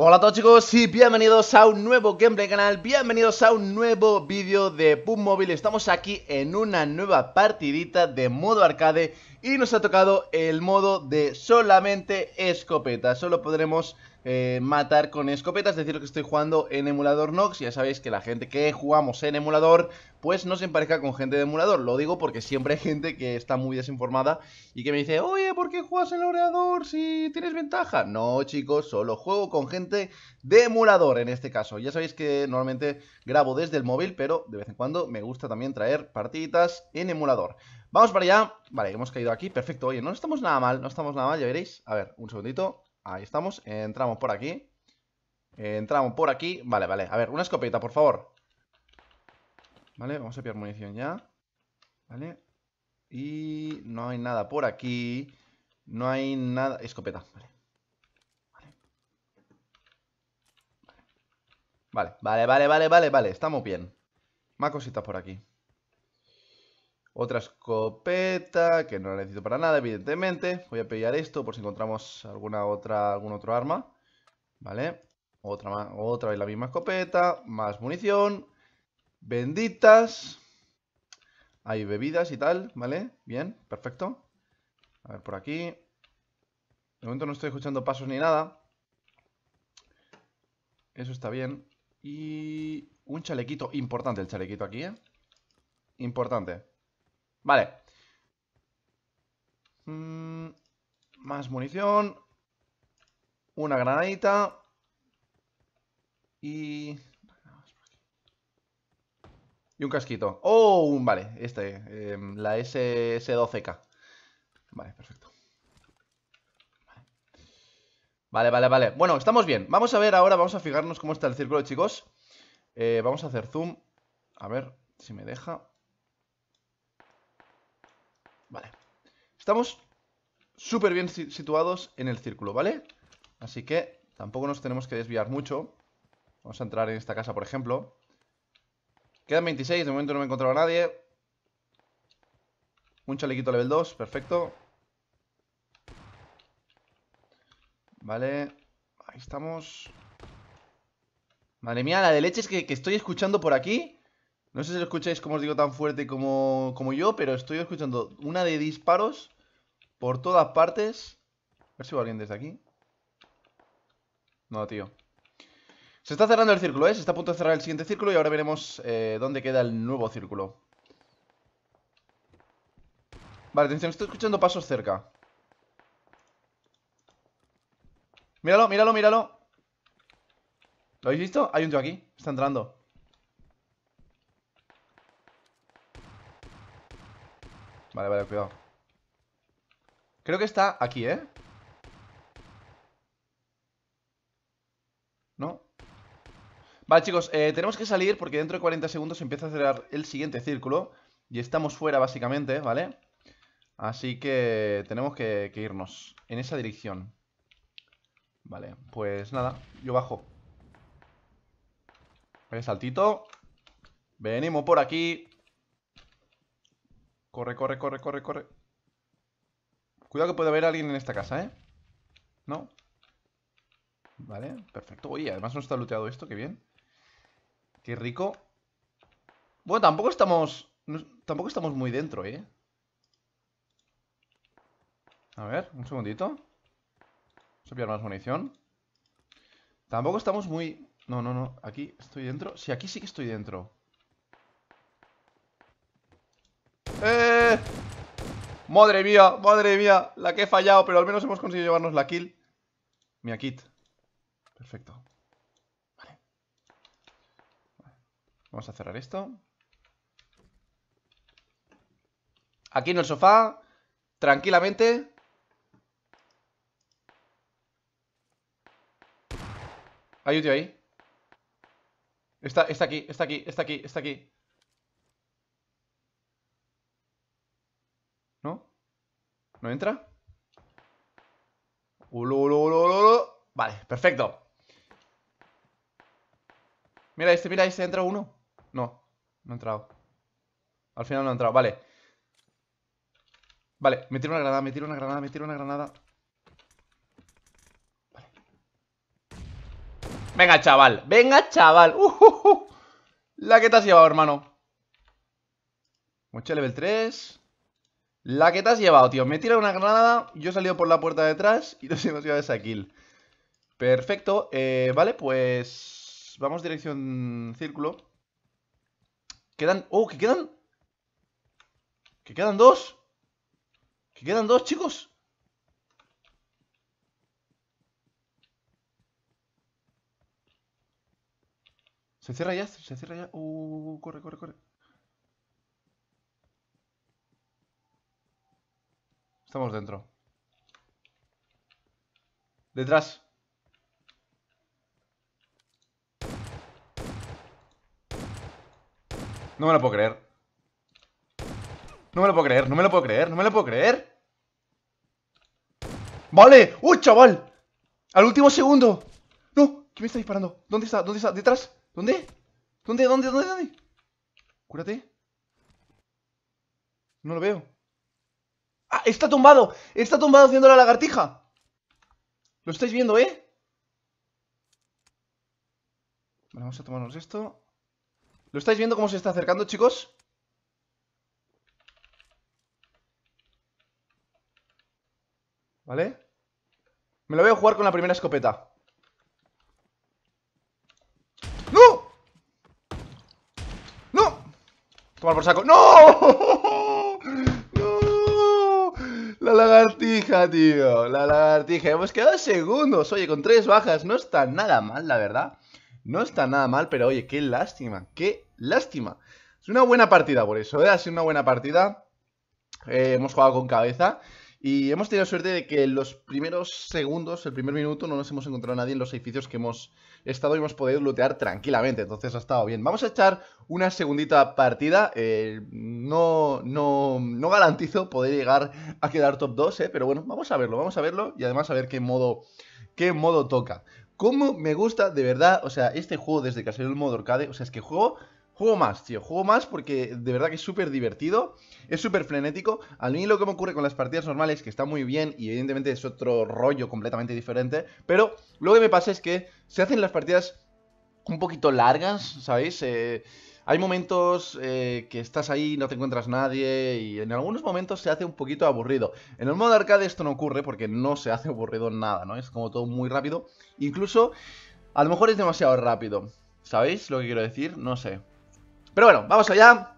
Hola a todos chicos y bienvenidos a un nuevo gameplay canal, bienvenidos a un nuevo vídeo de PUM Estamos aquí en una nueva partidita de modo arcade y nos ha tocado el modo de solamente escopeta Solo podremos eh, matar con escopetas. Deciros que estoy jugando en emulador Nox. Ya sabéis que la gente que jugamos en emulador, pues no se empareja con gente de emulador. Lo digo porque siempre hay gente que está muy desinformada y que me dice, oye, ¿por qué juegas en el si tienes ventaja? No, chicos, solo juego con gente de emulador en este caso. Ya sabéis que normalmente grabo desde el móvil, pero de vez en cuando me gusta también traer partiditas en emulador. Vamos para allá. Vale, hemos caído aquí. Perfecto. Oye, no estamos nada mal, no estamos nada mal, ya veréis. A ver, un segundito. Ahí estamos. Eh, entramos por aquí. Eh, entramos por aquí. Vale, vale. A ver, una escopeta, por favor. Vale, vamos a pillar munición ya. Vale. Y no hay nada por aquí. No hay nada... Escopeta, vale. Vale, vale, vale, vale, vale, vale. Estamos bien. Más cositas por aquí. Otra escopeta, que no la necesito para nada, evidentemente. Voy a pillar esto por si encontramos alguna otra, algún otro arma. Vale. Otra, otra vez la misma escopeta. Más munición. Benditas. Hay bebidas y tal, ¿vale? Bien, perfecto. A ver, por aquí. De momento no estoy escuchando pasos ni nada. Eso está bien. Y un chalequito. Importante el chalequito aquí, ¿eh? Importante. Vale. Mm, más munición. Una granadita. Y... Y un casquito. ¡Oh! Vale, este. Eh, la SS-12K. Vale, perfecto. Vale, vale, vale. Bueno, estamos bien. Vamos a ver ahora, vamos a fijarnos cómo está el círculo, chicos. Eh, vamos a hacer zoom. A ver si me deja. Vale. Estamos súper bien situados en el círculo, ¿vale? Así que tampoco nos tenemos que desviar mucho. Vamos a entrar en esta casa, por ejemplo. Quedan 26, de momento no me he encontrado a nadie. Un chalequito level 2, perfecto. Vale, ahí estamos. Madre mía, la de leches que, que estoy escuchando por aquí. No sé si lo escucháis, como os digo, tan fuerte como, yo, pero estoy escuchando una de disparos por todas partes. A ver si va alguien desde aquí. No, tío. Se está cerrando el círculo, ¿eh? Se está a punto de cerrar el siguiente círculo y ahora veremos eh, dónde queda el nuevo círculo. Vale, atención, estoy escuchando pasos cerca. Míralo, míralo, míralo. ¿Lo habéis visto? Hay un tío aquí. Está entrando. Vale, vale, cuidado Creo que está aquí, ¿eh? ¿No? Vale, chicos, eh, tenemos que salir porque dentro de 40 segundos empieza a cerrar el siguiente círculo Y estamos fuera, básicamente, ¿vale? Así que tenemos que, que irnos en esa dirección Vale, pues nada, yo bajo Vale, saltito Venimos por aquí Corre, corre, corre, corre, corre. Cuidado que puede haber alguien en esta casa, ¿eh? ¿No? Vale, perfecto. Uy, además no está looteado esto, qué bien. Qué rico. Bueno, tampoco estamos... tampoco estamos muy dentro, ¿eh? A ver, un segundito. Vamos a pillar más munición. Tampoco estamos muy... No, no, no. Aquí estoy dentro. Sí, aquí sí que estoy dentro. ¡Eh! Madre mía, madre mía La que he fallado, pero al menos hemos conseguido llevarnos la kill Mia kit Perfecto Vale Vamos a cerrar esto Aquí en el sofá Tranquilamente Hay un tío ahí Está, está aquí, está aquí, está aquí, está aquí ¿No entra? Ulu, uh, vale, perfecto. Mira este, mira este, ¿entra uno? No, no ha entrado. Al final no ha entrado, vale. Vale, me tiro una granada, me tiro una granada, me tiro una granada. Vale. Venga, chaval, venga, chaval. Uh, uh, La que te has llevado, hermano. Moche level 3. La que te has llevado, tío. Me tira una granada, yo he salido por la puerta de atrás y nos hemos llevado esa kill. Perfecto. Eh, vale, pues... Vamos dirección círculo. Quedan... ¡Oh, que quedan! ¡Que quedan dos! ¡Que quedan dos, chicos! Se cierra ya, se cierra ya. Uh, corre, corre, corre. Estamos dentro. Detrás. No me lo puedo creer. No me lo puedo creer, no me lo puedo creer, no me lo puedo creer. ¡Vale! ¡Uy, chaval! ¡Al último segundo! ¡No! ¿Quién me está disparando? ¿Dónde está? ¿Dónde está? ¿Detrás? ¿Dónde? ¿Dónde? ¿Dónde? ¿Dónde? ¿Dónde? Cúrate. No lo veo. ¡Ah! ¡Está tumbado! ¡Está tumbado haciendo la lagartija! Lo estáis viendo, ¿eh? Vale, vamos a tomarnos esto. ¿Lo estáis viendo cómo se está acercando, chicos? ¿Vale? Me lo voy a jugar con la primera escopeta. ¡No! ¡No! Tomar por saco. ¡No! lagartija, tío. La lagartija. Hemos quedado segundos. Oye, con tres bajas. No está nada mal, la verdad. No está nada mal, pero oye, qué lástima. Qué lástima. Es una buena partida por eso, ¿eh? Ha sido una buena partida. Eh, hemos jugado con cabeza. Y hemos tenido suerte de que en los primeros segundos, el primer minuto, no nos hemos encontrado a nadie en los edificios que hemos estado y hemos podido lootear tranquilamente. Entonces ha estado bien. Vamos a echar una segundita partida. Eh, no, no, no garantizo poder llegar a quedar top 2, eh, pero bueno, vamos a verlo, vamos a verlo y además a ver qué modo, qué modo toca. Como me gusta, de verdad, o sea, este juego desde que ha salido el modo arcade, o sea, es que juego Juego más, tío. Juego más porque de verdad que es súper divertido. Es súper frenético. A mí lo que me ocurre con las partidas normales, que está muy bien y evidentemente es otro rollo completamente diferente. Pero lo que me pasa es que se hacen las partidas un poquito largas, ¿sabéis? Eh, hay momentos eh, que estás ahí, no te encuentras nadie y en algunos momentos se hace un poquito aburrido. En el modo arcade esto no ocurre porque no se hace aburrido nada, ¿no? Es como todo muy rápido. Incluso, a lo mejor es demasiado rápido. ¿Sabéis lo que quiero decir? No sé. Pero bueno, vamos allá.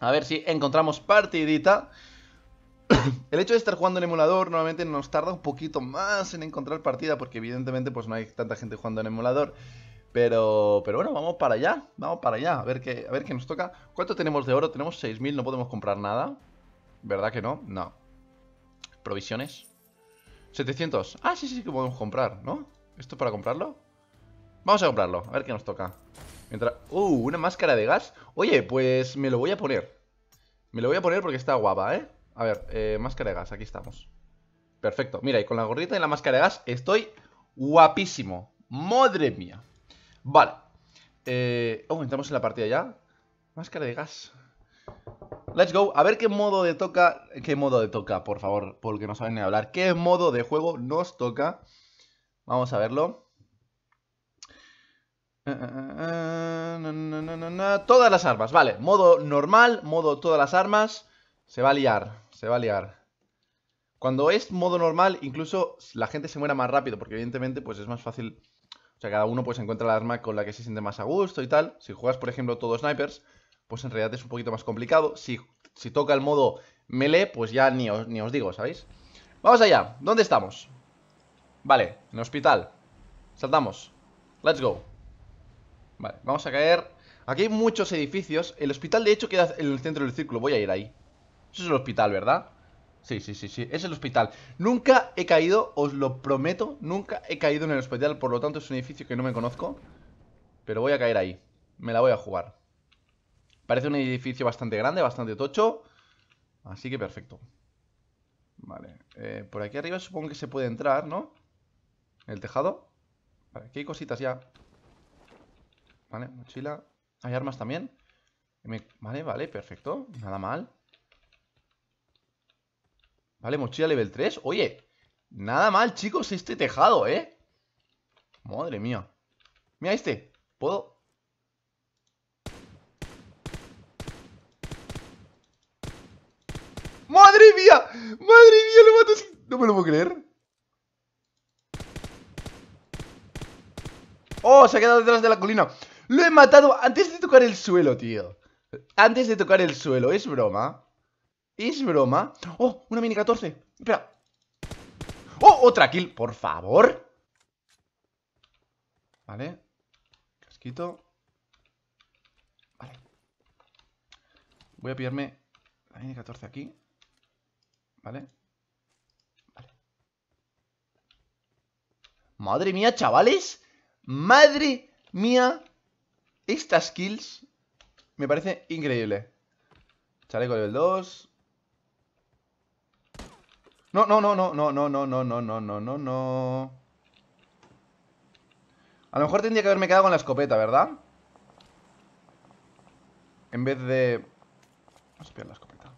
A ver si encontramos partidita. El hecho de estar jugando en emulador nuevamente nos tarda un poquito más en encontrar partida porque evidentemente pues no hay tanta gente jugando en emulador. Pero, pero bueno, vamos para allá, vamos para allá, a ver qué, a ver qué nos toca. ¿Cuánto tenemos de oro? Tenemos 6.000, no podemos comprar nada. ¿Verdad que no? No. ¿Provisiones? 700. Ah, sí, sí, que podemos comprar, ¿no? ¿Esto para comprarlo? Vamos a comprarlo, a ver qué nos toca. ¡Uh! ¿Una máscara de gas? Oye, pues me lo voy a poner. Me lo voy a poner porque está guapa, ¿eh? A ver, eh, máscara de gas, aquí estamos. Perfecto. Mira, y con la gorrita y la máscara de gas estoy guapísimo. ¡Madre mía! Vale. Eh... Oh, entramos en la partida ya. Máscara de gas. Let's go. A ver qué modo de toca... ¿Qué modo de toca, por favor? Porque no saben ni hablar. ¿Qué modo de juego nos toca? Vamos a verlo. Todas las armas, vale. Modo normal, modo todas las armas. Se va a liar, se va a liar. Cuando es modo normal, incluso la gente se muera más rápido, porque evidentemente pues es más fácil... O sea, cada uno pues encuentra la arma con la que se siente más a gusto y tal. Si juegas, por ejemplo, todo snipers, pues en realidad es un poquito más complicado. Si, toca el modo melee, pues ya ni os, ni os digo, ¿sabéis? Vamos allá, ¿dónde estamos? Vale, en hospital. Saltamos. Let's go. Vale, vamos a caer... Aquí hay muchos edificios. El hospital, de hecho, queda en el centro del círculo. Voy a ir ahí. Eso es el hospital, ¿verdad? Sí, sí, sí, sí. Es el hospital. Nunca he caído, os lo prometo. Nunca he caído en el hospital. Por lo tanto, es un edificio que no me conozco. Pero voy a caer ahí. Me la voy a jugar. Parece un edificio bastante grande, bastante tocho. Así que perfecto. Vale. Eh, por aquí arriba supongo que se puede entrar, ¿no? El tejado. Vale, aquí hay cositas ya. Vale, mochila. Hay armas también. Vale, vale, perfecto. Nada mal. Vale, mochila level 3. Oye, nada mal, chicos, este tejado, ¿eh? Madre mía. Mira este. Puedo... ¡Madre mía! ¡Madre mía! Lo mato No me lo puedo creer. ¡Oh! Se ha quedado detrás de la colina. Lo he matado antes de tocar el suelo, tío. Antes de tocar el suelo. Es broma. Es broma. Oh, una mini 14. Espera. Oh, otra kill. Por favor. Vale. Casquito. Vale. Voy a pillarme la mini 14 aquí. Vale. Vale. Madre mía, chavales. Madre mía, estas kills me parece increíble. Chaleco level 2. No, no, no, no, no, no, no, no, no, no, no, no, A lo mejor tendría que haberme quedado con la escopeta, ¿verdad? En vez de... Vamos a pillar la escopeta.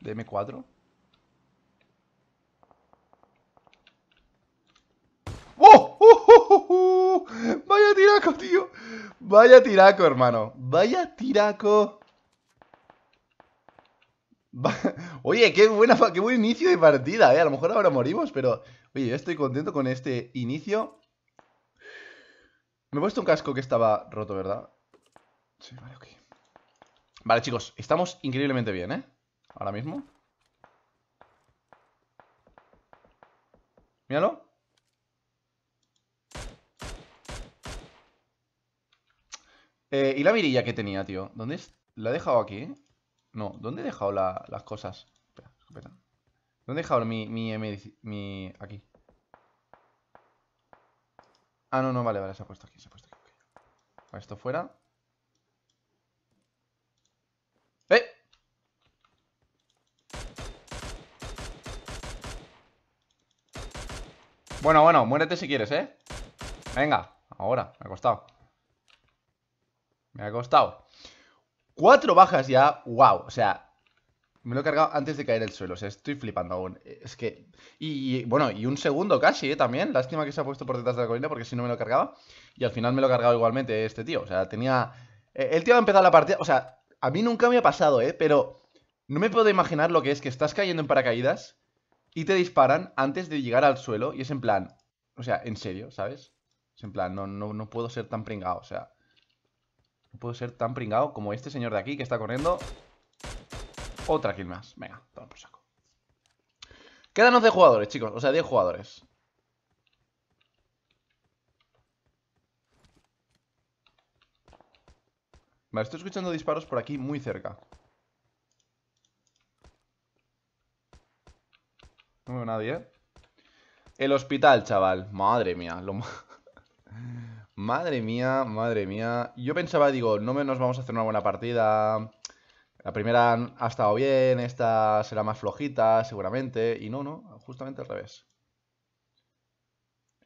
De M4. Vaya tiraco, tío. Vaya tiraco, hermano. Vaya tiraco. Oye, qué, buena, qué buen inicio de partida, ¿eh? A lo mejor ahora morimos, pero... Oye, yo estoy contento con este inicio. Me he puesto un casco que estaba roto, ¿verdad? Sí, vale, ok. Vale, chicos, estamos increíblemente bien, ¿eh? Ahora mismo. Míralo. Eh, ¿Y la mirilla que tenía, tío? ¿Dónde es? ¿La he dejado aquí? No, ¿dónde he dejado las cosas? Espera, espera ¿Dónde he dejado mi, mi, Aquí. Ah, no, no, vale, vale, se ha puesto aquí, se ha puesto aquí. esto fuera. ¡Eh! Bueno, bueno, muérete si quieres, ¿eh? Venga, ahora, me ha costado. Me ha costado. Cuatro bajas ya. ¡Wow! O sea, me lo he cargado antes de caer el suelo. O sea, estoy flipando aún. Es que... Y, bueno, y un segundo casi, ¿eh? También. Lástima que se ha puesto por detrás de la colina porque si no me lo cargaba. Y al final me lo he cargado igualmente eh, este tío. O sea, tenía... Eh, el tío ha empezado la partida... O sea, a mí nunca me ha pasado, ¿eh? Pero no me puedo imaginar lo que es que estás cayendo en paracaídas y te disparan antes de llegar al suelo y es en plan... O sea, en serio, ¿sabes? Es en plan, no, no puedo ser tan pringado, o sea... No puedo ser tan pringado como este señor de aquí que está corriendo. Otra kill más. Venga, toma por saco. Quédanos de jugadores, chicos. O sea, 10 jugadores. Vale, estoy escuchando disparos por aquí muy cerca. No veo a nadie, ¿eh? El hospital, chaval. Madre mía. Lo... Madre mía, madre mía. Yo pensaba, digo, no menos vamos a hacer una buena partida. La primera ha estado bien, esta será más flojita, seguramente. Y no, no, justamente al revés.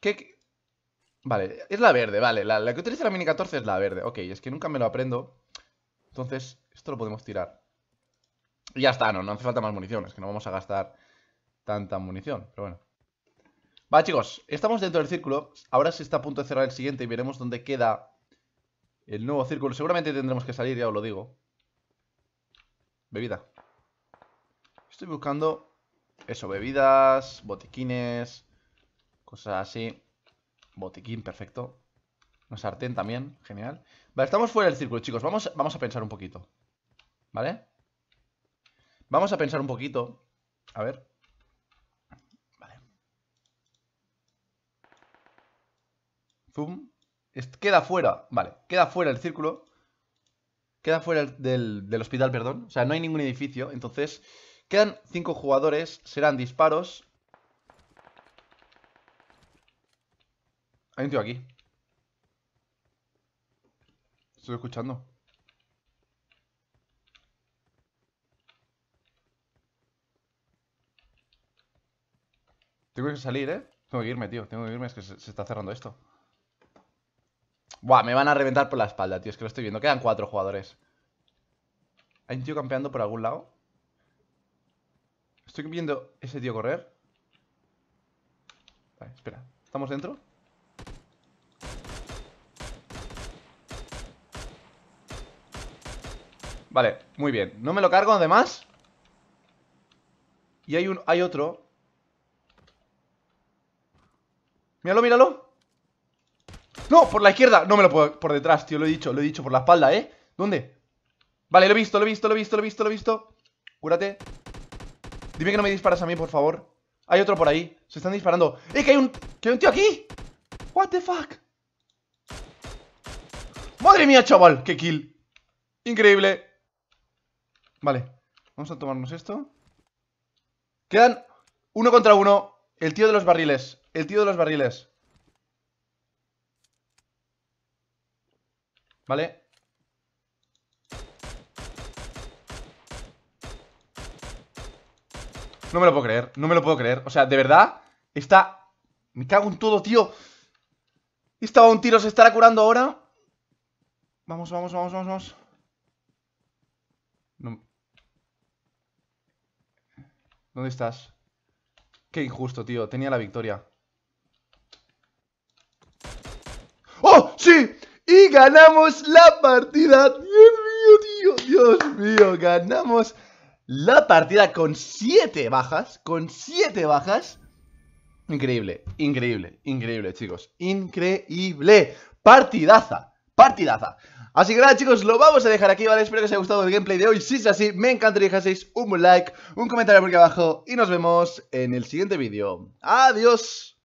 ¿Qué? Vale, es la verde, vale. La, la, que utiliza la mini 14 es la verde. Ok, es que nunca me lo aprendo. Entonces, esto lo podemos tirar. Y ya está, no, no hace falta más munición. Es que no vamos a gastar tanta munición, pero bueno. Vale, chicos, estamos dentro del círculo. Ahora se está a punto de cerrar el siguiente y veremos dónde queda el nuevo círculo. Seguramente tendremos que salir, ya os lo digo. Bebida. Estoy buscando eso, bebidas, botiquines, cosas así. Botiquín, perfecto. Una sartén también, genial. Vale, estamos fuera del círculo, chicos. Vamos, vamos a pensar un poquito. ¿Vale? Vamos a pensar un poquito. A ver. Zoom. Queda fuera, vale, queda fuera el círculo. Queda fuera del, hospital, perdón. O sea, no hay ningún edificio. Entonces, quedan cinco jugadores. Serán disparos. Hay un tío aquí. Estoy escuchando. Tengo que salir, ¿eh? Tengo que irme, tío. Tengo que irme. Es que se está cerrando esto. Buah, me van a reventar por la espalda, tío. Es que lo estoy viendo. Quedan cuatro jugadores. ¿Hay un tío campeando por algún lado? Estoy viendo ese tío correr. Vale, espera. ¿Estamos dentro? Vale, muy bien. No me lo cargo, además. Y hay un... Hay otro. Míralo, míralo. ¡No! Por la izquierda. No me lo puedo. Por detrás, tío. Lo he dicho, lo he dicho. Por la espalda, ¿eh? ¿Dónde? Vale, lo he visto, lo he visto, lo he visto, lo he visto, lo he visto. Cúrate. Dime que no me disparas a mí, por favor. Hay otro por ahí. Se están disparando. ¡Eh, que hay un. ¡Que hay un tío aquí! ¡What the fuck! ¡Madre mía, chaval! ¡Qué kill! Increíble. Vale. Vamos a tomarnos esto. Quedan uno contra uno. El tío de los barriles. El tío de los barriles. ¿Vale? No me lo puedo creer, no me lo puedo creer. O sea, de verdad, está... Me cago en todo, tío. Estaba un tiro, se estará curando ahora. Vamos, vamos, vamos, vamos, No... ¿Dónde estás? Qué injusto, tío. Tenía la victoria. ¡Oh! ¡Sí! Y ganamos la partida. Dios mío, tío. Dios mío, ganamos la partida con 7 bajas. Con 7 bajas. Increíble, increíble, increíble, chicos. Increíble. Partidaza, partidaza. Así que nada chicos, lo vamos a dejar aquí, ¿vale? Espero que os haya gustado el gameplay de hoy Si es así, me encantaría que dejaseis un like, un comentario por aquí abajo Y nos vemos en el siguiente vídeo ¡Adiós!